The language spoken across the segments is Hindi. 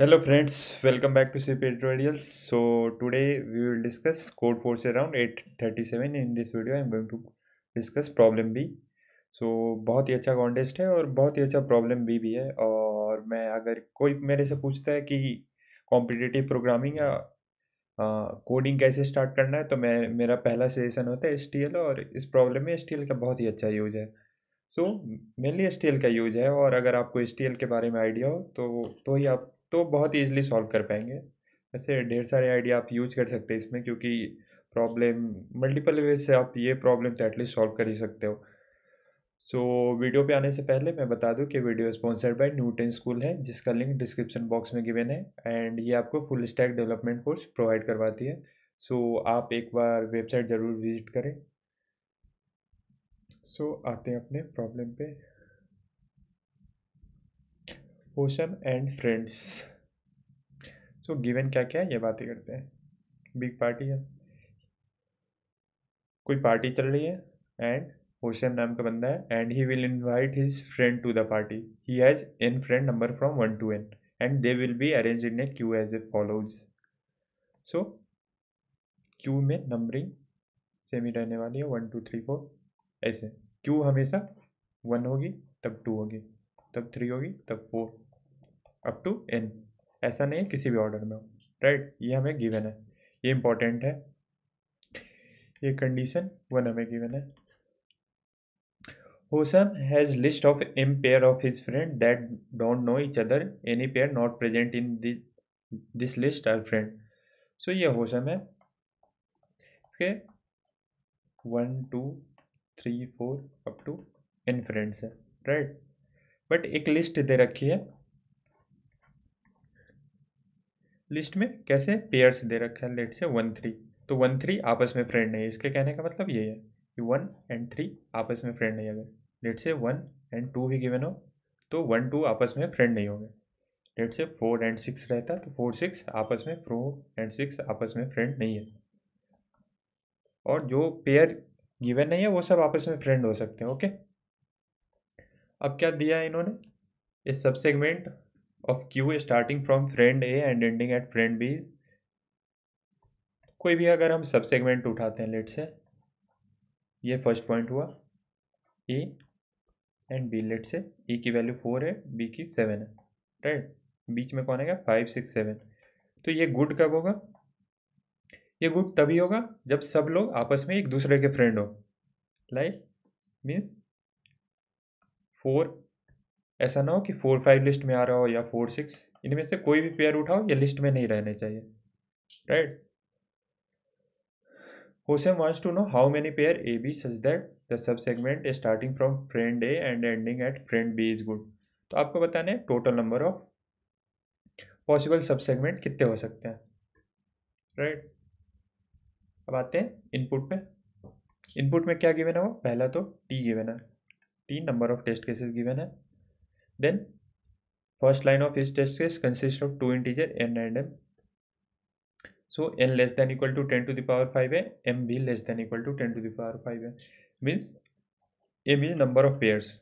Hello friends welcome to C welcome back so cp we will discuss Codeforces around eight thirty seven in this video I am going to discuss problem B so बहुत ही अच्छा कॉन्टेस्ट है और बहुत ही अच्छा प्रॉब्लम बी भी है और मैं अगर कोई मेरे से पूछता है कि कॉम्पिटिटिव प्रोग्रामिंग या कोडिंग कैसे स्टार्ट करना है तो मैं मेरा पहला सजेशन होता है एस और इस प्रॉब्लम में एस का बहुत ही अच्छा यूज है सो मेनली एस का यूज है और अगर आपको एस के बारे में आइडिया हो तो तो ही आप तो बहुत ईजिली सॉल्व कर पाएंगे ऐसे ढेर सारे आइडिया आप यूज कर सकते हैं इसमें क्योंकि प्रॉब्लम मल्टीपल वे से आप ये प्रॉब्लम तो एटलीस्ट सॉल्व कर ही सकते हो सो so, वीडियो पे आने से पहले मैं बता दूं कि video sponsored by Newton School है जिसका लिंक डिस्क्रिप्शन बॉक्स में गिवन है एंड ये आपको full stack development course provide करवाती है सो so, आप एक बार वेबसाइट ज़रूर विजिट करें सो so, आते हैं अपने प्रॉब्लम पे ओशन एंड फ्रेंड्स सो गिवन क्या क्या है ये बातें करते हैं बिग पार्टी है कोई पार्टी चल रही है एंड ओशन नाम का बंदा है and he will invite his friend to the party he has N friend number from one to N and they will be arrange in a queue as a follows so queue में नंबरिंग सेम ही रहने वाली है वन टू थ्री फोर ऐसे क्यू हमेशा वन होगी तब टू होगी तब थ्री होगी तब फोर अप टू एन ऐसा नहीं है किसी भी ऑर्डर में हो राइट ये हमें गिवन है ये इंपॉर्टेंट है ये कंडीशन वन हमें गिवन है Hossam has list of M pair of his friend that don't know each other any pair not present in this list are friend so ये होसम है इसके one two three four up to N friends है राइट बट एक लिस्ट दे रखी है लिस्ट में कैसे पेयर्स दे रखे हैं लेट से वन थ्री तो वन थ्री आपस में फ्रेंड नहीं है इसके कहने का मतलब ये है कि वन एंड थ्री आपस में फ्रेंड नहीं अगर let's say one and two भी गिवन हो तो वन टू आपस में फ्रेंड नहीं होंगे लेट से फोर एंड सिक्स रहता तो फोर सिक्स आपस में फोर एंड सिक्स आपस में फ्रेंड नहीं है और जो पेयर गिवन नहीं है वो सब आपस में फ्रेंड हो सकते हैं ओके अब क्या दिया है इन्होंने इस subsegment of queue starting from friend A and ending at friend B कोई भी अगर हम सब सेगमेंट उठाते हैं लेट से ये फर्स्ट पॉइंट हुआ A and B late say A की वैल्यू फोर है बी की सेवन है राइट बीच में कौन आएगा फाइव सिक्स सेवन तो ये गुड कब होगा ये गुड तभी होगा जब सब लोग आपस में एक दूसरे के फ्रेंड हो लाइक मीन्स फोर ऐसा ना हो कि फोर फाइव लिस्ट में आ रहा हो या फोर सिक्स इनमें से कोई भी पेयर उठाओ या लिस्ट में नहीं रहने चाहिए राइट होसेम wants to know how many pair AB such that the segment starting from friend A and ending at friend B is good तो आपको बताने total number of possible subsegment कितने हो सकते हैं राइट right? अब आते हैं इनपुट पे इनपुट में क्या गिवन है वो पहला तो टी गिवन है T number of test cases given है Then first line of each test case consists of two integer n and m. So n less than equal to 10 to the power 5a, m b less than equal to 10 to the power 5a means m is number of pairs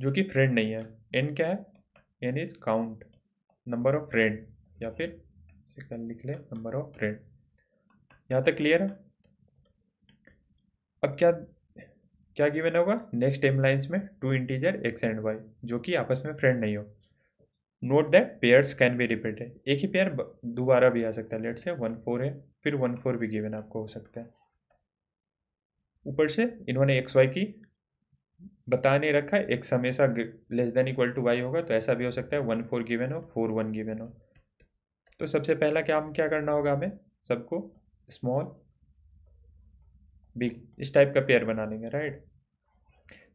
जो कि फ्रेंड नहीं है एन क्या है N is count number of friend या फिर इसे कल लिख ले नंबर ऑफ फ्रेंड यहाँ तक क्लियर है अब क्या क्या गिवन होगा नेक्स्ट एम लाइन्स में two integer X and Y जो कि आपस में फ्रेंड नहीं हो note that pairs can be repeated एक ही पेयर दोबारा भी आ सकता है लेट से वन फोर है फिर वन फोर भी गिवन आपको हो सकता है ऊपर से इन्होंने एक्स वाई की बता नहीं रखा है एक्स हमेशा less than equal to Y होगा तो ऐसा भी हो सकता है वन फोर गिवेन हो फोर वन गिवेन हो तो सबसे पहला क्या हम क्या करना होगा हमें सबको स्मॉल बी इस टाइप का पेयर बना लेंगे राइट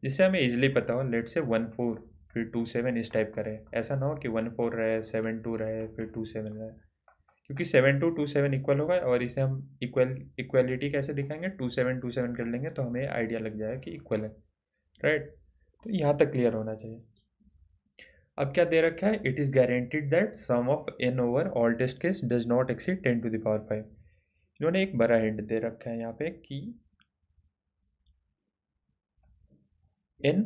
जिससे हमें इजीली पता हो लेट से वन फोर फिर टू सेवन इस टाइप का रहे ऐसा ना हो कि वन फोर रहे सेवन टू रहे फिर टू सेवन रहे क्योंकि seven two two seven equal होगा और इसे हम इक्वल इक्वलिटी कैसे दिखाएंगे टू सेवन टू सेवन कर लेंगे तो हमें आइडिया लग जाएगा कि इक्वल है राइट तो यहाँ तक क्लियर होना चाहिए अब क्या दे रखा है it is guaranteed that sum of N over all test case does not exceed ten to the power five इन्होंने एक बड़ा हिंट दे रखा है यहाँ पे कि इन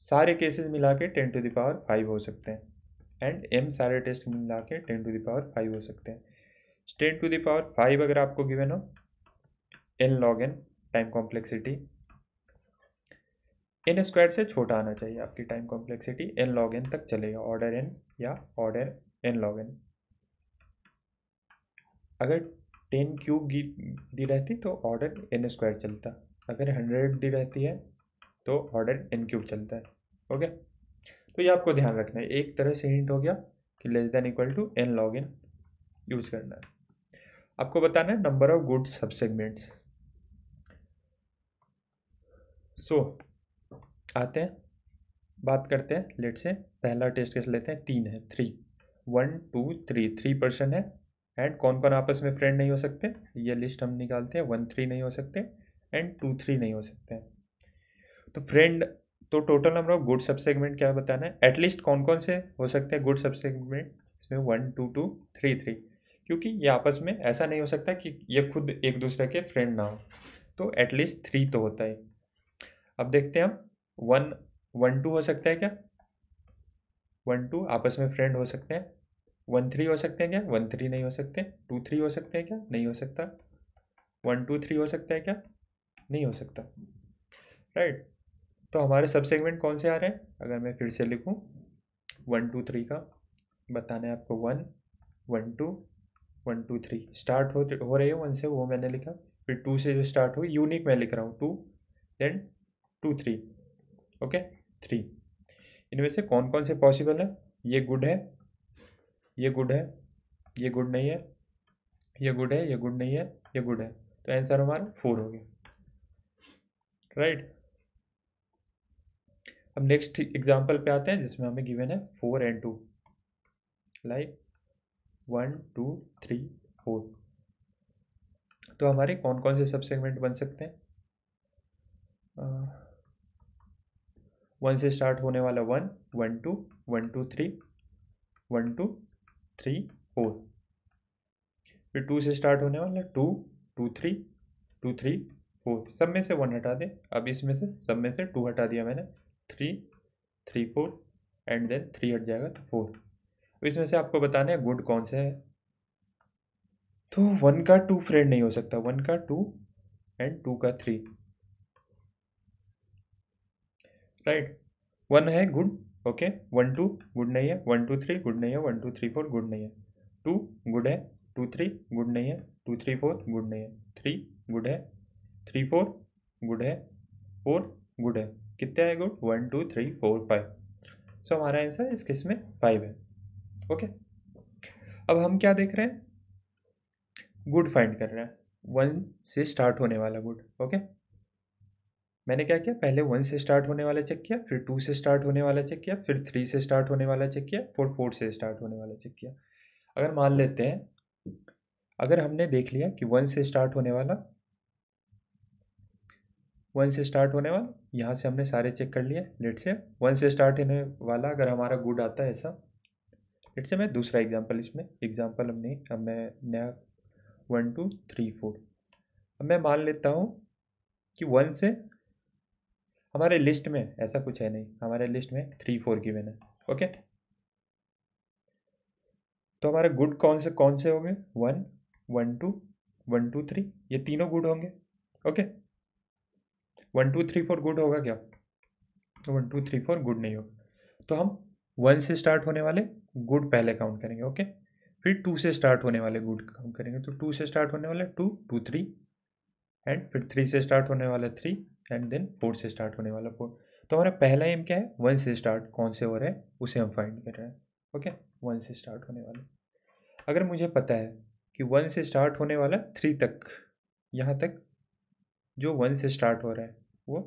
सारे केसेस मिला के टेन टू दावर फाइव हो सकते हैं एंड एम सारे टेस्ट मिला के टेन टू दावर फाइव हो सकते हैं टेन टू दावर फाइव अगर आपको गिवन हो N log N time complexity N square से छोटा आना चाहिए आपकी time complexity N log N तक चलेगा ऑर्डर एन या ऑर्डर एन लॉग एन अगर टेन क्यूब दी रहती तो ऑर्डर एन स्क्वायर चलता अगर हंड्रेड दी रहती है तो ऑर्डर एन क्यूब चलता है ओके तो ये आपको ध्यान रखना है एक तरह से हिंट हो गया कि less than equal to N log N use करना है आपको बताना है number of good subsegments so आते हैं बात करते हैं लेट से पहला टेस्ट कैसे लेते हैं तीन है three one two three three person है एंड कौन कौन आपस में फ्रेंड नहीं हो सकते ये लिस्ट हम निकालते हैं वन थ्री नहीं हो सकते एंड टू थ्री नहीं हो सकते हैं तो फ्रेंड तो total number of good subsegment क्या बताना है एटलीस्ट कौन कौन से हो सकते हैं गुड सब सेगमेंट इसमें one two two three three क्योंकि ये आपस में ऐसा नहीं हो सकता कि ये खुद एक दूसरे के फ्रेंड ना हो तो एटलीस्ट थ्री तो होता है अब देखते हैं हम वन वन टू हो सकता है क्या वन टू आपस में फ्रेंड हो सकते हैं वन थ्री हो सकते हैं क्या वन थ्री नहीं हो सकते टू थ्री हो सकते हैं क्या नहीं हो सकता वन टू थ्री हो सकता है क्या नहीं हो सकता राइट right. तो हमारे सब सेगमेंट कौन से आ रहे हैं अगर मैं फिर से लिखूँ वन टू थ्री का बताना है आपको one one two one two three start हो हो रही है वन से वो मैंने लिखा फिर टू से जो स्टार्ट हुई यूनिक मैं लिख रहा हूँ two then two three okay three इनमें से कौन कौन से पॉसिबल है ये गुड है ये गुड है ये गुड नहीं है ये गुड है ये गुड नहीं है ये गुड है तो आंसर हमारा फोर हो गया राइट right? अब नेक्स्ट एग्जाम्पल पे आते हैं जिसमें हमें गिवन है four and two like one two three four तो हमारे कौन कौन से सब सेगमेंट बन सकते हैं वन uh, से स्टार्ट होने वाला one one two one two three one two three four फिर टू से स्टार्ट होने वाला two two three two three four सब में से वन हटा दें अब इसमें से सब में से टू हटा दिया मैंने three three four and then three हट जाएगा तो फोर इसमें से आपको बताना है गुड कौन सा है तो वन का टू फ्रेंड नहीं हो सकता वन का टू एंड टू का थ्री राइट वन है good okay one two good नहीं है वन टू थ्री गुड नहीं है one two three four good नहीं है टू गुड है टू थ्री गुड नहीं है टू थ्री फोर गुड नहीं है थ्री गुड है थ्री फोर गुड है फोर गुड है कितने आए good one two three four five so हमारा आंसर इस किस में फाइव है ओके अब हम क्या देख रहे हैं गुड फाइंड कर रहे हैं वन से स्टार्ट होने वाला गुड ओके मैंने क्या किया पहले वन से स्टार्ट होने वाला चेक किया फिर टू से स्टार्ट होने वाला चेक किया फिर थ्री से स्टार्ट होने वाला चेक किया फोर फोर से स्टार्ट होने वाला चेक किया अगर मान लेते हैं अगर हमने देख लिया कि वन से स्टार्ट होने वाला वन से स्टार्ट होने वाला यहाँ से हमने सारे चेक कर लिए लेट से वन से स्टार्ट होने वाला अगर हमारा गुड आता है ऐसा लेट से मैं दूसरा एग्जाम्पल इसमें एग्जाम्पल हमने अब मैं नया वन टू थ्री फोर अब मैं मान लेता हूँ कि वन से हमारे लिस्ट में ऐसा कुछ है नहीं हमारे लिस्ट में थ्री फोर की गिवन है ओके तो हमारे गुड कौन से कौन से होंगे one one two one two three ये तीनों गुड होंगे okay one two three four good होगा क्या तो one two three four good नहीं होगा तो हम वन से स्टार्ट होने वाले गुड पहले काउंट करेंगे ओके फिर टू से स्टार्ट होने वाले गुड काउंट करेंगे तो टू से स्टार्ट होने वाले टू टू थ्री एंड फिर थ्री से स्टार्ट होने वाला थ्री एंड देन फोर से स्टार्ट होने वाला फोर तो हमारा पहला एम क्या है वन से स्टार्ट कौन से हो रहे हैं उसे हम फाइंड कर रहे हैं ओके वन से स्टार्ट होने वाले अगर मुझे पता है कि वन से स्टार्ट होने वाला थ्री तक यहाँ तक जो वन से स्टार्ट हो रहा है वो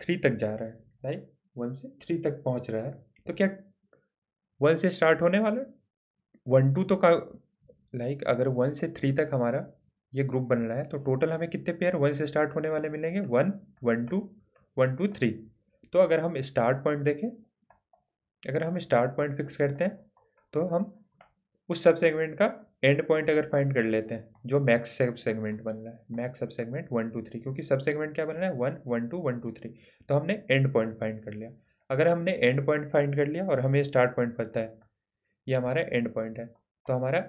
थ्री तक जा रहा है राइट वन से थ्री तक पहुंच रहा है तो क्या वन से स्टार्ट होने वाला वन टू तो का लाइक अगर वन से थ्री तक हमारा ये ग्रुप बन रहा है तो टोटल हमें कितने पेयर वन से स्टार्ट होने वाले मिलेंगे one one two one two three तो अगर हम स्टार्ट पॉइंट देखें अगर हम स्टार्ट पॉइंट फिक्स करते हैं तो हम उस सब सेगमेंट का एंड पॉइंट अगर फाइंड कर लेते हैं जो मैक्स सब सेगमेंट बन रहा है मैक्स सब सेगमेंट वन टू थ्री क्योंकि सब सेगमेंट क्या बन रहा है one one two one two three तो हमने एंड पॉइंट फाइंड कर लिया अगर हमने एंड पॉइंट फाइंड कर लिया और हमें स्टार्ट पॉइंट पता है ये हमारा एंड पॉइंट है तो हमारा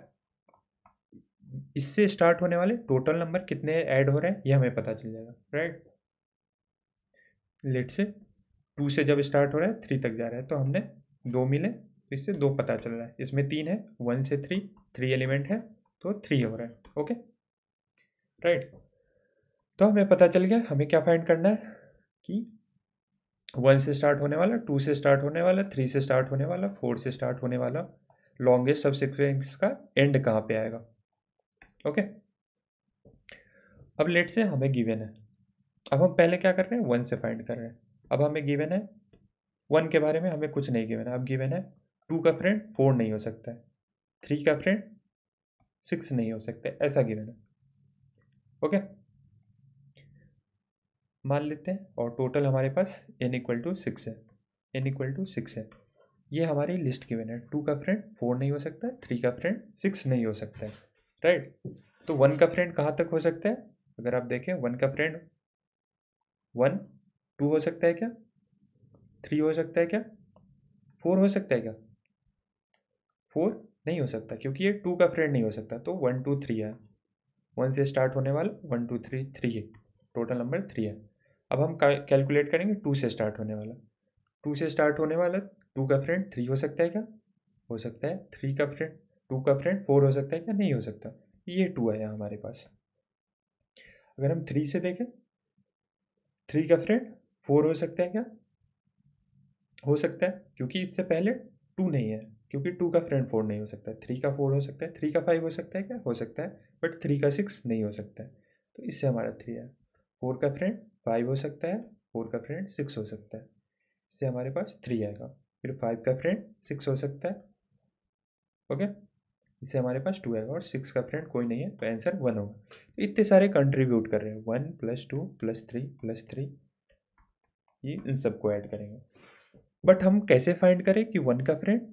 इससे स्टार्ट होने वाले टोटल नंबर कितने ऐड हो रहे हैं ये हमें पता चल जाएगा राइट लेट से टू से जब स्टार्ट हो रहा है थ्री तक जा रहा है तो हमने दो मिले तो इससे दो पता चल रहा है इसमें तीन है वन से थ्री थ्री एलिमेंट है तो थ्री हो रहा है ओके राइट तो हमें पता चल गया हमें क्या फाइंड करना है कि वन से स्टार्ट होने वाला टू से स्टार्ट होने वाला थ्री से स्टार्ट होने वाला फोर से स्टार्ट होने वाला लॉन्गेस्ट सब सिक्वेंस का एंड कहाँ पे आएगा ओके अब लेट से हमें गिवन है अब हम पहले क्या कर रहे हैं वन से फाइंड कर रहे हैं अब हमें गिवन है वन के बारे में हमें कुछ नहीं गिवन है अब गिवन है टू का फ्रेंड फोर नहीं हो सकता है थ्री का फ्रेंड सिक्स नहीं हो सकता ऐसा गिवन है ओके मान लेते हैं और टोटल हमारे पास एन इक्वल टू सिक्स है एन इक्वल टू सिक्स है ये हमारी लिस्ट गिवन है टू का फ्रेंड फोर नहीं हो सकता थ्री का फ्रेंड सिक्स नहीं हो सकता है राइट तो वन का फ्रेंड कहाँ तक हो सकता है अगर आप देखें वन का फ्रेंड वन टू हो सकता है क्या थ्री हो सकता है क्या फोर हो सकता है क्या फोर नहीं हो सकता क्योंकि ये टू का फ्रेंड नहीं हो सकता तो वन टू थ्री है वन से स्टार्ट होने वाला वन टू थ्री थ्री है टोटल नंबर थ्री है अब हम कैलकुलेट करेंगे टू से स्टार्ट होने वाला टू से स्टार्ट होने वाला टू का फ्रेंड थ्री हो सकता है क्या हो सकता है थ्री का फ्रेंड टू का फ्रेंड फोर हो सकता है क्या नहीं हो सकता ये टू आया हमारे पास अगर हम थ्री से देखें थ्री का फ्रेंड फोर हो सकता है क्या हो सकता है क्योंकि इससे पहले टू नहीं है क्योंकि टू का फ्रेंड फोर नहीं हो सकता है थ्री का फोर हो सकता है थ्री का फाइव हो सकता है क्या हो सकता है बट थ्री का सिक्स नहीं हो सकता है तो इससे हमारा थ्री है फोर का फ्रेंड फाइव हो सकता है फोर का फ्रेंड सिक्स हो सकता है इससे हमारे पास थ्री आएगा फिर फाइव का फ्रेंड सिक्स हो सकता है ओके इससे हमारे पास टू आएगा और सिक्स का फ्रेंड कोई नहीं है तो आंसर वन होगा तो इतने सारे कंट्रीब्यूट कर रहे हैं one plus two plus three plus three ये इन सबको ऐड करेंगे बट हम कैसे फाइंड करें कि वन का फ्रेंड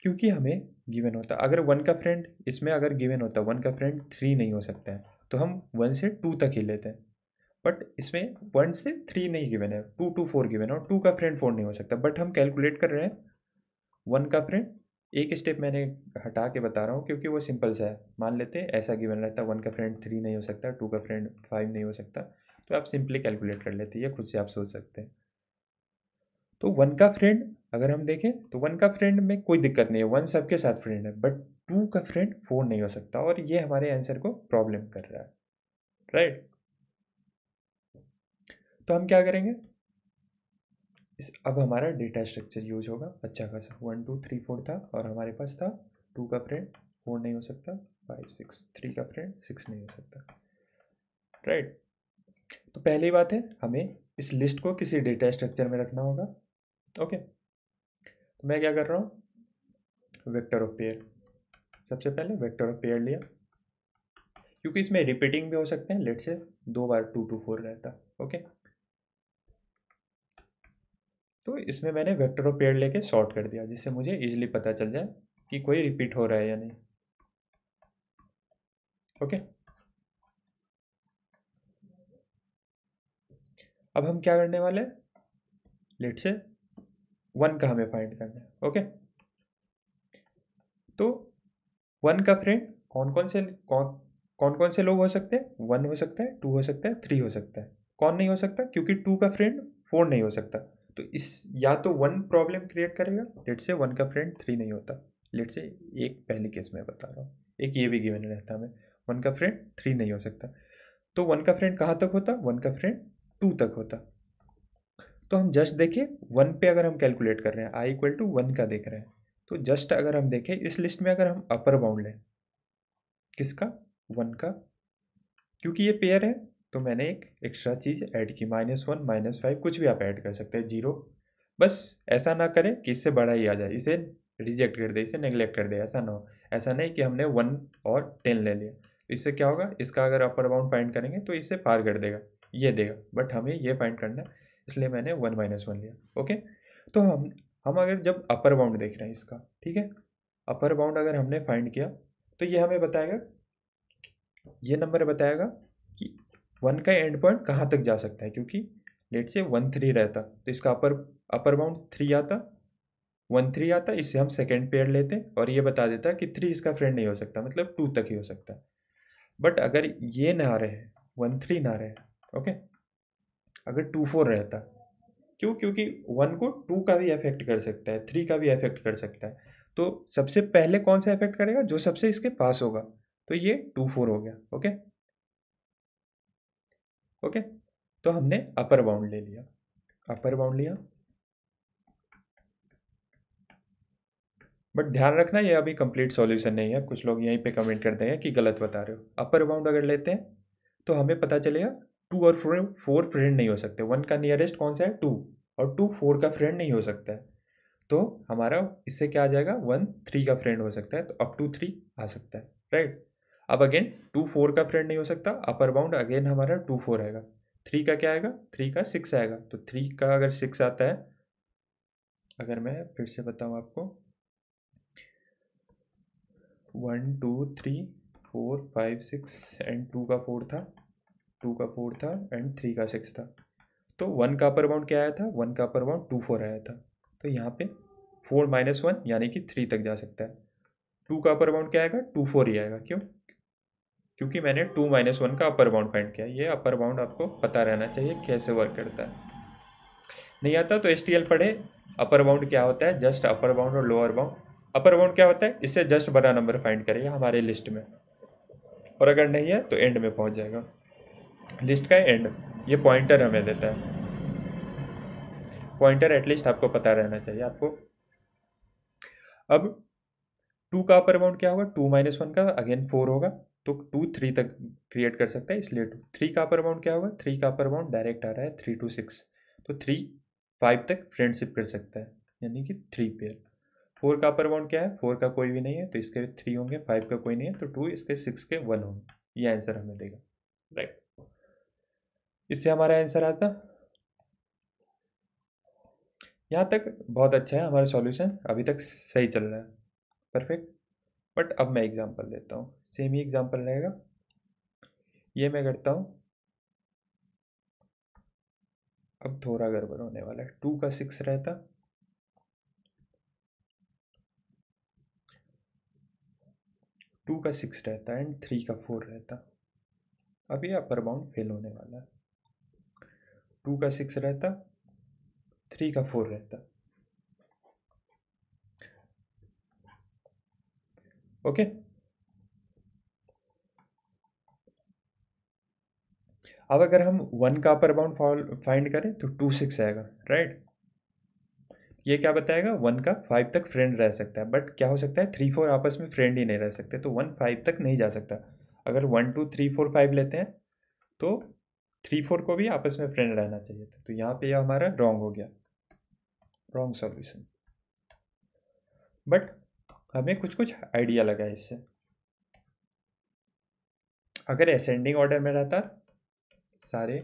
क्योंकि हमें गिवन होता अगर वन का फ्रेंड इसमें अगर गिवन होता वन का फ्रेंड थ्री नहीं हो सकता है तो हम वन से टू तक ही लेते हैं बट इसमें वन से थ्री नहीं गिवन है टू टू फोर गिवन है और टू का फ्रेंड फोर नहीं हो सकता बट हम कैलकुलेट कर रहे हैं वन का फ्रेंड एक स्टेप मैंने हटा के बता रहा हूँ क्योंकि वो सिंपल सा है मान लेते हैं ऐसा गिवन रहता है वन का फ्रेंड थ्री नहीं हो सकता टू का फ्रेंड फाइव नहीं हो सकता तो आप सिंपली कैलकुलेट कर लेते हैं खुद से आप सोच सकते हैं तो वन का फ्रेंड अगर हम देखें तो वन का फ्रेंड में कोई दिक्कत नहीं है वन सबके साथ फ्रेंड है बट टू का फ्रेंड फोर नहीं हो सकता और ये हमारे आंसर को प्रॉब्लम कर रहा है राइट right? तो हम क्या करेंगे इस अब हमारा डेटा स्ट्रक्चर यूज होगा अच्छा खासा वन टू थ्री फोर था और हमारे पास था टू का फ्रेंड फोर नहीं हो सकता फाइव सिक्स थ्री का फ्रेंड सिक्स नहीं हो सकता राइट right? तो पहली बात है हमें इस लिस्ट को किसी डेटा स्ट्रक्चर में रखना होगा ओके okay? तो मैं क्या कर रहा हूँ वेक्टर ऑफ पेयर सबसे पहले वेक्टर ऑफ पेयर लिया क्योंकि इसमें रिपीटिंग भी हो सकते हैं लेट से दो बार टू टू फोर रहता ओके तो इसमें मैंने वेक्टर ऑफ पेयर लेके शॉर्ट कर दिया जिससे मुझे इजीली पता चल जाए कि कोई रिपीट हो रहा है या नहीं ओके अब हम क्या करने वाले लेट से वन का हमें फाइंड करना है ओके तो वन का फ्रेंड कौन कौन से कौन कौन कौन से लोग हो सकते हैं वन हो सकता है टू हो सकता है थ्री हो सकता है कौन नहीं हो सकता क्योंकि टू का फ्रेंड फोर नहीं हो सकता तो इस या तो वन प्रॉब्लम क्रिएट करेगा लेट से वन का फ्रेंड थ्री नहीं होता लेट से एक पहले केस में बता रहा हूँ एक ये भी गिवन रहता हमें वन का फ्रेंड थ्री नहीं हो सकता तो वन का फ्रेंड कहाँ तक होता वन का फ्रेंड टू तक होता तो हम जस्ट देखें वन पे अगर हम कैलकुलेट कर रहे हैं आई इक्वल टू वन का देख रहे हैं तो जस्ट अगर हम देखें इस लिस्ट में अगर हम अपर बाउंड लें किसका वन का क्योंकि ये पेयर है तो मैंने एक एक्स्ट्रा चीज़ ऐड की माइनस वन माइनस फाइव कुछ भी आप ऐड कर सकते हैं जीरो बस ऐसा ना करें कि इससे बड़ा ही आ जाए इसे रिजेक्ट कर दे इसे नेग्लेक्ट कर दे ऐसा ना हो ऐसा नहीं कि हमने वन और टेन ले लिया इससे क्या होगा इसका अगर अपर बाउंड फाइंड करेंगे तो इसे पार कर देगा ये देगा बट हमें ये फाइंड करना है इसलिए मैंने वन माइनस वन लिया ओके तो हम हम अगर जब अपर बाउंड देख रहे हैं इसका ठीक है अपर बाउंड अगर हमने फाइंड किया तो ये हमें बताएगा ये नंबर बताएगा कि वन का एंड पॉइंट कहाँ तक जा सकता है क्योंकि लेट से वन थ्री रहता तो इसका अपर अपर बाउंड थ्री आता वन थ्री आता इससे हम सेकेंड पेयर लेते और ये बता देता कि थ्री इसका फ्रेंड नहीं हो सकता मतलब टू तक ही हो सकता बट अगर ये ना रहे वन थ्री ना रहे ओके अगर टू फोर रहता क्यों क्योंकि वन को टू का भी इफेक्ट कर सकता है थ्री का भी इफेक्ट कर सकता है तो सबसे पहले कौन सा इफेक्ट करेगा जो सबसे इसके पास होगा तो ये टू फोर हो गया ओके ओके तो हमने अपर बाउंड ले लिया अपर बाउंड लिया बट ध्यान रखना ये अभी कंप्लीट सॉल्यूशन नहीं है कुछ लोग यहीं पे कमेंट करते हैं कि गलत बता रहे हो अपर बाउंड अगर लेते हैं तो हमें पता चलेगा टू और फोर फोर फ्रेंड नहीं हो सकते वन का नियरेस्ट कौन सा है टू और टू फोर का फ्रेंड नहीं हो सकता है तो हमारा इससे क्या आ जाएगा वन थ्री का फ्रेंड हो सकता है तो अप टू थ्री आ सकता है राइट अब अगेन टू फोर का फ्रेंड नहीं हो सकता अपर बाउंड अगेन हमारा टू फोर आएगा थ्री का क्या आएगा थ्री का सिक्स आएगा तो थ्री का अगर सिक्स आता है अगर मैं फिर से बताऊँ आपको one two three four five six and two का फोर था टू का फोर था एंड थ्री का सिक्स था तो वन का अपर बाउंड क्या आया था वन का अपर बाउंड टू फोर आया था तो यहाँ पे फोर माइनस वन यानी कि थ्री तक जा सकता है टू का अपर बाउंड क्या आएगा टू फोर ही आएगा क्यों क्योंकि मैंने टू माइनस वन का अपर बाउंड फाइंड किया ये अपर बाउंड आपको पता रहना चाहिए कैसे वर्क करता है नहीं आता तो एस टी एल पढ़े अपर बाउंड क्या होता है जस्ट अपर बाउंड और लोअर बाउंड अपर बाउंड क्या होता है इससे जस्ट बड़ा नंबर फाइंड करेगा हमारे लिस्ट में और अगर नहीं है तो एंड में पहुंच जाएगा लिस्ट का एंड ये पॉइंटर हमें देता है पॉइंटर एटलीस्ट आपको पता रहना चाहिए आपको अब टू का अपर बाउंड क्या होगा टू माइनस वन का अगेन फोर होगा तो टू थ्री तक क्रिएट कर सकता है इसलिए टू थ्री का अपर अमाउंट क्या होगा थ्री का अपर बाउंड डायरेक्ट आ रहा है थ्री टू सिक्स तो थ्री फाइव तक फ्रेंडशिप कर सकता है यानी कि थ्री पेयर फोर का अपर बाउंड क्या है फोर का कोई भी नहीं है तो इसके थ्री होंगे फाइव का कोई नहीं है तो टू इसके सिक्स के वन होंगे ये आंसर हमें देगा राइट right. इससे हमारा आंसर आता यहाँ तक बहुत अच्छा है हमारा सॉल्यूशन अभी तक सही चल रहा है परफेक्ट बट अब मैं एग्ज़ाम्पल देता हूँ सेम ही एग्ज़ाम्पल रहेगा ये मैं करता हूँ अब थोड़ा गड़बड़ होने वाला है टू का सिक्स रहता टू का सिक्स रहता एंड थ्री का फोर रहता अब ये अपर बाउंड फेल होने वाला है टू का सिक्स रहता थ्री का फोर रहता ओके अब अगर हम वन का अपर बाउंड फाइंड करें तो टू सिक्स आएगा राइट ये क्या बताएगा वन का फाइव तक फ्रेंड रह सकता है बट क्या हो सकता है थ्री फोर आपस में फ्रेंड ही नहीं रह सकते तो वन फाइव तक नहीं जा सकता अगर one two three four five लेते हैं तो थ्री फोर को भी आपस में फ्रेंड रहना चाहिए था तो यहाँ पे यह हमारा रॉन्ग हो गया रॉन्ग सॉल्यूशन बट हमें कुछ कुछ आइडिया लगा इससे अगर असेंडिंग ऑर्डर में रहता सारे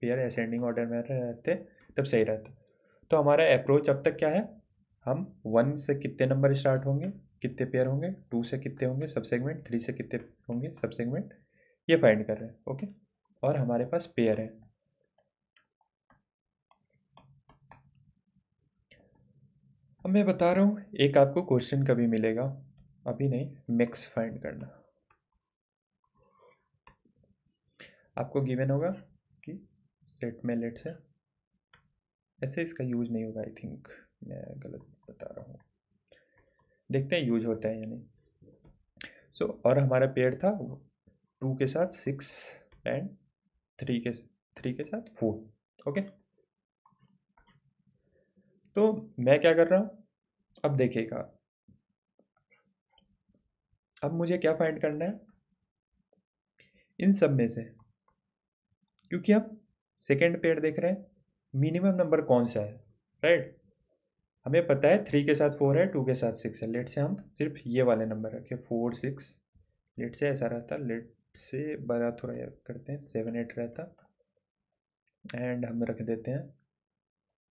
पेयर असेंडिंग ऑर्डर में रहते तब सही रहता तो हमारा अप्रोच अब तक क्या है हम वन से कितने नंबर स्टार्ट होंगे कितने पेयर होंगे टू से कितने होंगे सब सेगमेंट थ्री से कितने होंगे सब सेगमेंट ये फाइंड कर रहे हैं ओके और हमारे पास पेयर है अब मैं बता रहा हूँ एक आपको क्वेश्चन कभी मिलेगा अभी नहीं मिक्स फाइंड करना आपको गिवन होगा कि सेट में लेट्स है ऐसे इसका यूज नहीं होगा आई थिंक मैं गलत बता रहा हूँ देखते हैं यूज होता है या नहीं सो so, और हमारा पेयर था टू के साथ सिक्स एंड थ्री के थ्री के साथ फोर ओके तो मैं क्या कर रहा हूं अब देखिएगा अब मुझे क्या फाइंड करना है इन सब में से क्योंकि हम सेकेंड पेड़ देख रहे हैं मिनिमम नंबर कौन सा है राइट हमें पता है थ्री के साथ फोर है टू के साथ सिक्स है लेट से हम सिर्फ ये वाले नंबर रखे फोर सिक्स लेट से ऐसा रहता लेट से बारह थोड़ा करते हैं सेवन एट रहता एंड हम रख देते हैं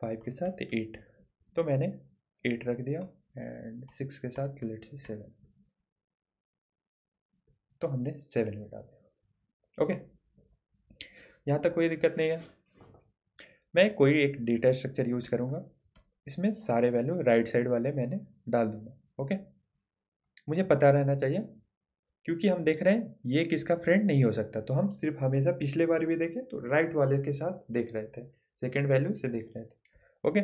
फाइव के साथ एट तो मैंने एट रख दिया एंड सिक्स के साथ लेट से सेवन तो हमने सेवन में डाल दिया ओके यहाँ तक कोई दिक्कत नहीं है मैं कोई एक डेटा स्ट्रक्चर यूज करूँगा इसमें सारे वैल्यू राइट साइड वाले मैंने डाल दूंगा ओके मुझे पता रहना चाहिए क्योंकि हम देख रहे हैं ये किसका फ्रेंड नहीं हो सकता तो हम सिर्फ हमेशा पिछले बार भी देखें तो राइट वाले के साथ देख रहे थे सेकेंड वैल्यू से देख रहे थे ओके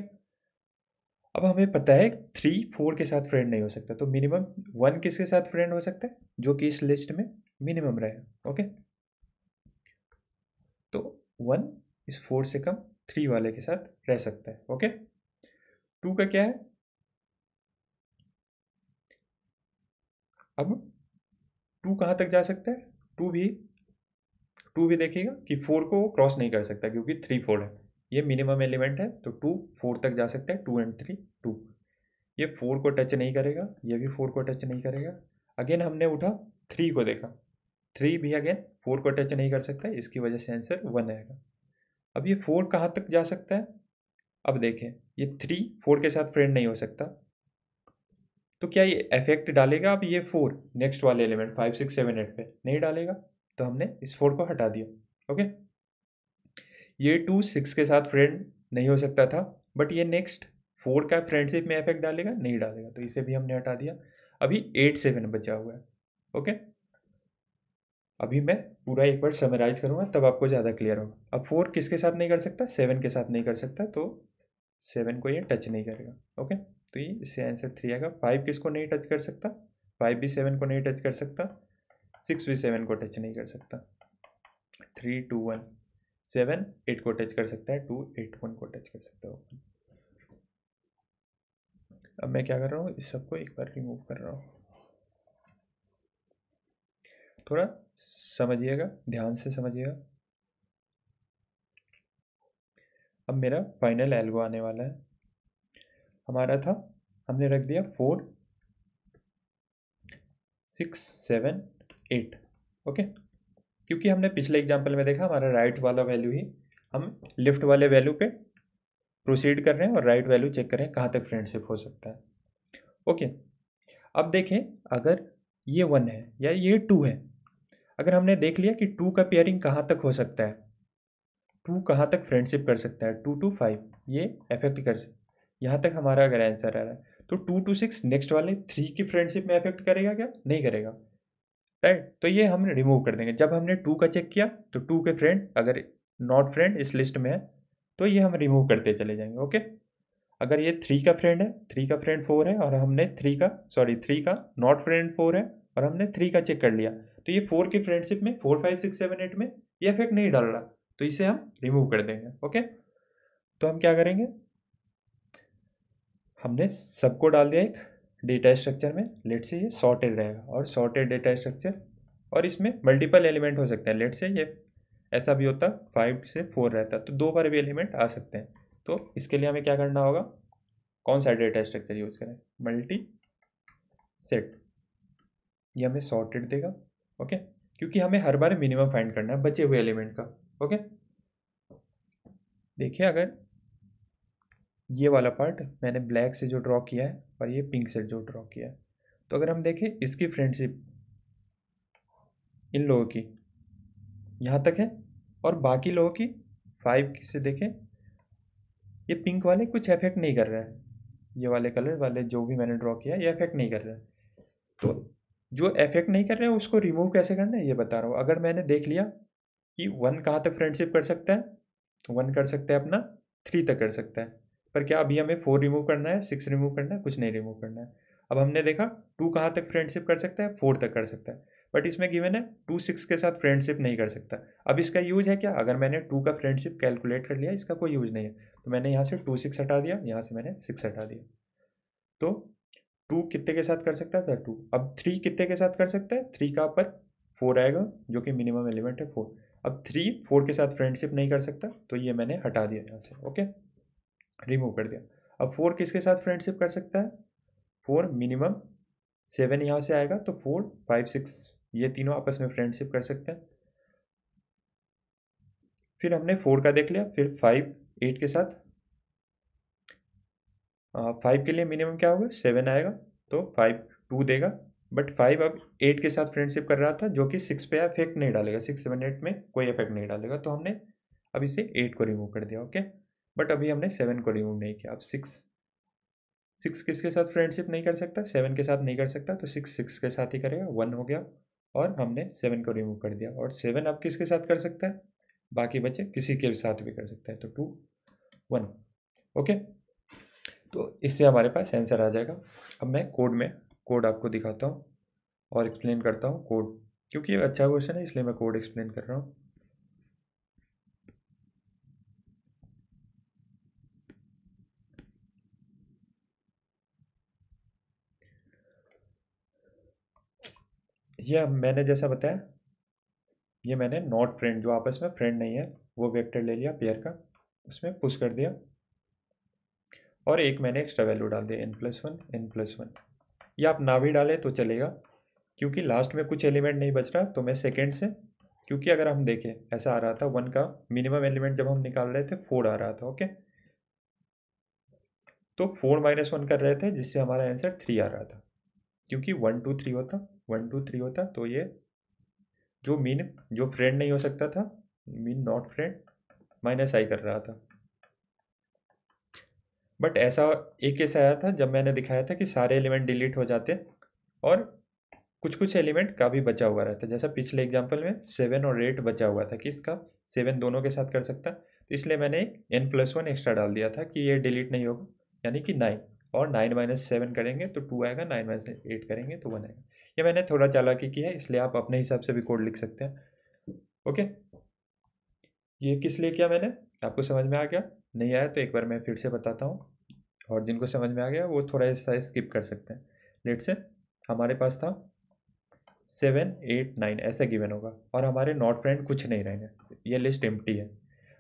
अब हमें पता है थ्री फोर के साथ फ्रेंड नहीं हो सकता तो मिनिमम वन किसके साथ फ्रेंड हो सकता है जो कि इस लिस्ट में मिनिमम रहे ओके तो वन इस फोर से कम थ्री वाले के साथ रह सकता है ओके टू का क्या है अब टू कहाँ तक जा सकता है टू भी टू भी देखिएगा कि फोर को क्रॉस नहीं कर सकता क्योंकि थ्री फोर है ये मिनिमम एलिमेंट है तो टू फोर तक जा सकता है टू एंड थ्री टू ये फोर को टच नहीं करेगा ये भी फोर को टच नहीं करेगा अगेन हमने उठा थ्री को देखा थ्री भी अगेन फोर को टच नहीं कर सकता इसकी वजह से आंसर वन आएगा अब ये फोर कहाँ तक जा सकता है अब देखें ये थ्री फोर के साथ फ्रेंड नहीं हो सकता तो क्या ये इफेक्ट डालेगा अब ये फोर नेक्स्ट वाले element five six seven eight पे नहीं डालेगा तो हमने इस फोर को हटा दिया ओके ये टू सिक्स के साथ फ्रेंड नहीं हो सकता था बट ये नेक्स्ट फोर का फ्रेंडशिप में इफेक्ट डालेगा नहीं डालेगा तो इसे भी हमने हटा दिया अभी एट सेवन बचा हुआ है ओके अभी मैं पूरा एक बार समराइज करूंगा तब आपको ज़्यादा क्लियर होगा अब फोर किसके साथ नहीं कर सकता सेवन के साथ नहीं कर सकता तो सेवन को ये टच नहीं करेगा ओके तो ये इससे आंसर थ्री आएगा फाइव किसको नहीं टच कर सकता फाइव भी सेवन को नहीं टच कर सकता सिक्स भी सेवन को टच नहीं कर सकता three two one seven eight को टच कर सकता है टू एट वन को टच कर सकता है अब मैं क्या कर रहा हूँ इस सबको एक बार रिमूव कर रहा हूँ थोड़ा समझिएगा ध्यान से समझिएगा अब मेरा फाइनल एल्गो आने वाला है हमारा था हमने रख दिया four six seven eight okay क्योंकि हमने पिछले एग्जाम्पल में देखा हमारा राइट वाला वैल्यू ही हम लेफ्ट वाले वैल्यू पे प्रोसीड कर रहे हैं और राइट वैल्यू चेक कर रहे हैं कहाँ तक फ्रेंडशिप हो सकता है ओके अब देखें अगर ये वन है या ये टू है अगर हमने देख लिया कि टू का पेयरिंग कहाँ तक हो सकता है टू कहाँ तक फ्रेंडशिप कर सकता है टू टू फाइव ये अफेक्ट कर सकता यहाँ तक हमारा अगर आंसर आ रहा है तो टू टू सिक्स नेक्स्ट वाले थ्री की फ्रेंडशिप में अफेक्ट करेगा क्या नहीं करेगा राइट तो ये हम रिमूव कर देंगे जब हमने टू का चेक किया तो टू के फ्रेंड अगर नॉट फ्रेंड इस लिस्ट में है तो ये हम रिमूव करते चले जाएंगे ओके अगर ये थ्री का फ्रेंड है थ्री का फ्रेंड फोर है और हमने थ्री का सॉरी थ्री का नॉट फ्रेंड फोर है और हमने थ्री का चेक कर लिया तो ये फोर की फ्रेंडशिप में four five six seven eight में ये इफेक्ट नहीं डाल रहा तो इसे हम रिमूव कर देंगे ओके तो हम क्या करेंगे हमने सबको डाल दिया एक डेटा स्ट्रक्चर में लेट से ये सॉर्टेड रहेगा और सॉर्टेड डेटा स्ट्रक्चर और इसमें मल्टीपल एलिमेंट हो सकते हैं लेट से ये ऐसा भी होता फाइव से फोर रहता तो दो बार भी एलिमेंट आ सकते हैं तो इसके लिए हमें क्या करना होगा कौन सा डेटा स्ट्रक्चर यूज़ करें मल्टी सेट ये हमें सॉर्टेड देगा ओके क्योंकि हमें हर बार मिनिमम फाइंड करना है बचे हुए एलिमेंट का ओके देखिए अगर ये वाला पार्ट मैंने ब्लैक से जो ड्रॉ किया है और ये पिंक से जो ड्रॉ किया है तो अगर हम देखें इसकी फ्रेंडशिप इन लोगों की यहाँ तक है और बाकी लोगों की फाइव से देखें ये पिंक वाले कुछ इफेक्ट नहीं कर रहे हैं ये वाले कलर वाले जो भी मैंने ड्रॉ किया ये इफेक्ट नहीं कर रहे हैं तो जो इफेक्ट नहीं कर रहे हैं उसको रिमूव कैसे करना है ये बता रहा हूँ अगर मैंने देख लिया कि वन कहाँ तक फ्रेंडशिप कर सकता है तो वन कर सकता है अपना थ्री तक कर सकता है पर क्या अभी हमें फोर रिमूव करना है सिक्स रिमूव करना है कुछ नहीं रिमूव करना है अब हमने देखा टू कहाँ तक फ्रेंडशिप कर सकता है फोर तक कर सकता है बट इसमें गिवन है टू सिक्स के साथ फ्रेंडशिप नहीं कर सकता अब इसका यूज है क्या अगर मैंने टू का फ्रेंडशिप कैलकुलेट कर लिया इसका कोई यूज नहीं है तो मैंने यहाँ से टू सिक्स हटा दिया यहाँ से मैंने सिक्स हटा दिया तो टू कितने के साथ कर सकता था टू अब थ्री कितने के साथ कर सकता है थ्री का ऊपर फोर आएगा जो कि मिनिमम एलिमेंट है फोर अब थ्री फोर के साथ फ्रेंडशिप नहीं कर सकता तो ये मैंने हटा दिया यहाँ से ओके रिमूव कर दिया अब फोर किसके साथ फ्रेंडशिप कर सकता है फोर मिनिमम सेवन यहाँ से आएगा तो फोर फाइव सिक्स ये तीनों आपस में फ्रेंडशिप कर सकते हैं फिर हमने फोर का देख लिया फिर फाइव एट के साथ फाइव के लिए मिनिमम क्या होगा सेवन आएगा तो फाइव टू देगा बट फाइव अब एट के साथ फ्रेंडशिप कर रहा था जो कि सिक्स पे इफेक्ट नहीं डालेगा सिक्स सेवन एट में कोई इफेक्ट नहीं डालेगा तो हमने अब इसे एट को रिमूव कर दिया ओके बट अभी हमने सेवन को रिमूव नहीं किया अब सिक्स सिक्स किसके साथ फ्रेंडशिप नहीं कर सकता सेवन के साथ नहीं कर सकता तो सिक्स सिक्स के साथ ही करेगा वन हो गया और हमने सेवन को रिमूव कर दिया और सेवन अब किसके साथ कर सकता है बाकी बचे किसी के साथ भी कर सकता है तो टू वन ओके तो इससे हमारे पास आंसर आ जाएगा अब मैं कोड में कोड आपको दिखाता हूँ और एक्सप्लेन करता हूँ कोड क्योंकि ये अच्छा क्वेश्चन है इसलिए मैं कोड एक्सप्लेन कर रहा हूँ ये मैंने जैसा बताया ये मैंने नॉट फ्रेंड जो आपस में फ्रेंड नहीं है वो वेक्टर ले लिया पेयर का उसमें पुश कर दिया और एक मैंने एक्स्ट्रा वैल्यू डाल दिया N plus one N plus one या आप ना भी डालें तो चलेगा क्योंकि लास्ट में कुछ एलिमेंट नहीं बच रहा तो मैं सेकेंड से क्योंकि अगर हम देखें ऐसा आ रहा था वन का मिनिमम एलिमेंट जब हम निकाल रहे थे फोर आ रहा था ओके तो फोर माइनस वन कर रहे थे जिससे हमारा आंसर थ्री आ रहा था क्योंकि वन टू थ्री होता वन टू थ्री होता तो ये जो मीन जो फ्रेंड नहीं हो सकता था mean not friend minus I कर रहा था बट ऐसा एक केस आया था जब मैंने दिखाया था कि सारे एलिमेंट डिलीट हो जाते और कुछ कुछ एलिमेंट का भी बचा हुआ रहता जैसा पिछले एग्जाम्पल में सेवन और एट बचा हुआ था कि इसका सेवन दोनों के साथ कर सकता तो इसलिए मैंने एक एन प्लस वन एक्स्ट्रा डाल दिया था कि ये डिलीट नहीं होगा यानी कि नाइन और नाइन माइनस सेवन करेंगे तो टू आएगा नाइन माइनस एट करेंगे तो वन आएगा ये मैंने थोड़ा चालाकी की है इसलिए आप अपने हिसाब से भी कोड लिख सकते हैं ओके ये किस लिए किया मैंने आपको समझ में आ गया नहीं आया तो एक बार मैं फिर से बताता हूँ और जिनको समझ में आ गया वो थोड़ा ऐसा स्किप कर सकते हैं लेट से हमारे पास था सेवन एट नाइन ऐसा गिवन होगा और हमारे नॉट फ्रेंड कुछ नहीं रहेंगे ये लिस्ट एम्प्टी है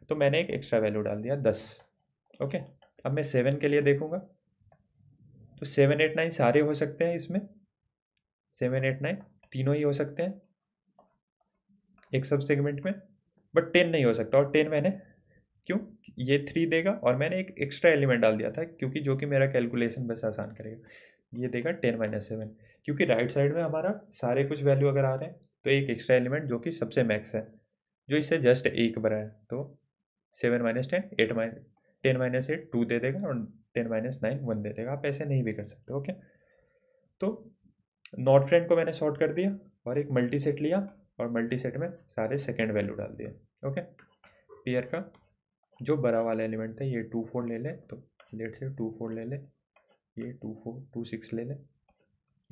तो मैंने एक एक्स्ट्रा वैल्यू डाल दिया दस ओके अब मैं सेवन के लिए देखूंगा तो सेवन एट नाइन सारे हो सकते हैं इसमें सेवन एट नाइन तीनों ही हो सकते हैं एक सब सेगमेंट में बट टेन नहीं हो सकता और टेन मैंने क्यों ये थ्री देगा और मैंने एक एक्स्ट्रा एलिमेंट डाल दिया था क्योंकि जो कि मेरा कैलकुलेशन बस आसान करेगा ये देगा टेन माइनस सेवन क्योंकि राइट साइड में हमारा सारे कुछ वैल्यू अगर आ रहे हैं तो एक एक्स्ट्रा एलिमेंट जो कि सबसे मैक्स है जो इससे जस्ट एक बड़ा है तो seven minus ten eight mine ten minus eight two दे देगा और टेन माइनस नाइन वन दे देगा आप ऐसे नहीं भी कर सकते ओके तो नॉट फ्रेंड को मैंने शॉर्ट कर दिया और एक मल्टी सेट लिया और मल्टी सेट में सारे सेकेंड वैल्यू डाल दिया ओके पेयर का जो बड़ा वाला एलिमेंट था ये टू फोर ले लें तो लेट से टू फोर ले लें ये टू फोर टू सिक्स ले लें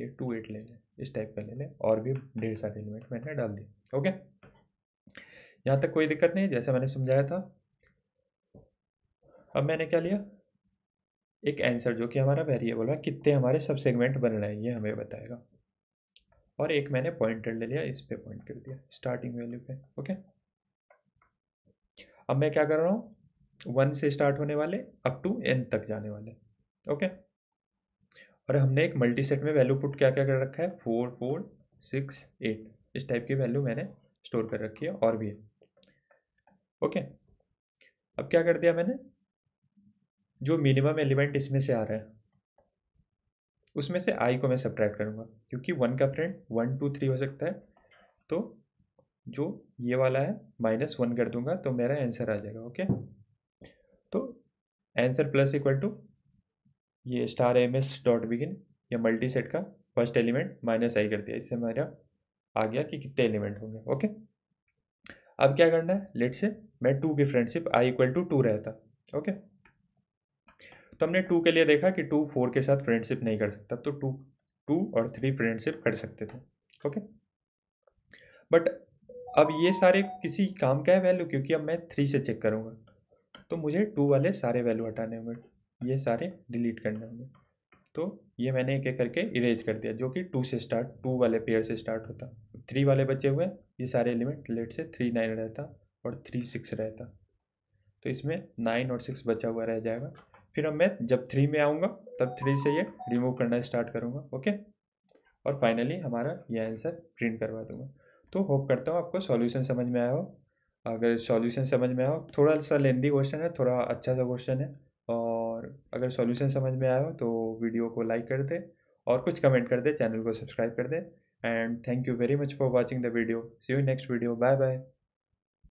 ये टू एट ले लें इस टाइप का ले लें और भी ढेर सारे एलिमेंट मैंने डाल दिए ओके यहाँ तक कोई दिक्कत नहीं जैसे मैंने समझाया था अब मैंने क्या लिया एक आंसर जो कि हमारा वेरिएबल है कितने हमारे सब सेगमेंट बन रहे हैं ये हमें बताएगा और एक मैंने पॉइंटर ले लिया इस पे पॉइंट कर दिया स्टार्टिंग वैल्यू पे ओके अब मैं क्या कर रहा हूँ वन से स्टार्ट होने वाले अप टू एन तक जाने वाले ओके और हमने एक मल्टी सेट में वैल्यू पुट क्या क्या कर रखा है फोर फोर सिक्स एट इस टाइप की वैल्यू मैंने स्टोर कर रखी है और भी है ओके अब क्या कर दिया मैंने जो मिनिमम एलिमेंट इसमें से आ रहा है उसमें से आई को मैं सब्ट्रैक्ट करूँगा क्योंकि वन का फ्रेंड वन टू थ्री हो सकता है तो जो ये वाला है माइनस वन कर दूंगा तो मेरा आंसर आ जाएगा okay answer plus equal to ये star M S dot begin या मल्टी सेट का फर्स्ट एलिमेंट माइनस आई कर दिया इससे हमारा आ गया कि कितने एलिमेंट होंगे ओके अब क्या करना है लेट से मैं टू की friendship I equal to two रहता ओके तो हमने टू के लिए देखा कि टू फोर के साथ फ्रेंडशिप नहीं कर सकता तो टू टू और थ्री फ्रेंडशिप कर सकते थे ओके बट अब ये सारे किसी काम का है वैल्यू क्योंकि अब मैं थ्री से चेक करूँगा तो मुझे टू वाले सारे वैल्यू हटाने होंगे ये सारे डिलीट करने होंगे तो ये मैंने एक एक करके इरेज कर दिया जो कि टू से स्टार्ट टू वाले पेयर से स्टार्ट होता थ्री वाले बचे हुए ये सारे एलिमेंट लेट से थ्री नाइन रहता और थ्री सिक्स रहता तो इसमें नाइन और सिक्स बचा हुआ रह जाएगा फिर अब मैं जब थ्री में आऊँगा तब थ्री से ये रिमूव करना स्टार्ट करूँगा ओके और फाइनली हमारा ये आंसर प्रिंट करवा दूँगा तो होप करता हूँ आपको सॉल्यूशन समझ में आया हो अगर सॉल्यूशन समझ में आओ थोड़ा सा लेंदी क्वेश्चन है थोड़ा अच्छा सा क्वेश्चन है और अगर सॉल्यूशन समझ में आया हो तो वीडियो को लाइक कर दे और कुछ कमेंट कर दे चैनल को सब्सक्राइब कर दे and thank you very much for watching the video see you next video bye bye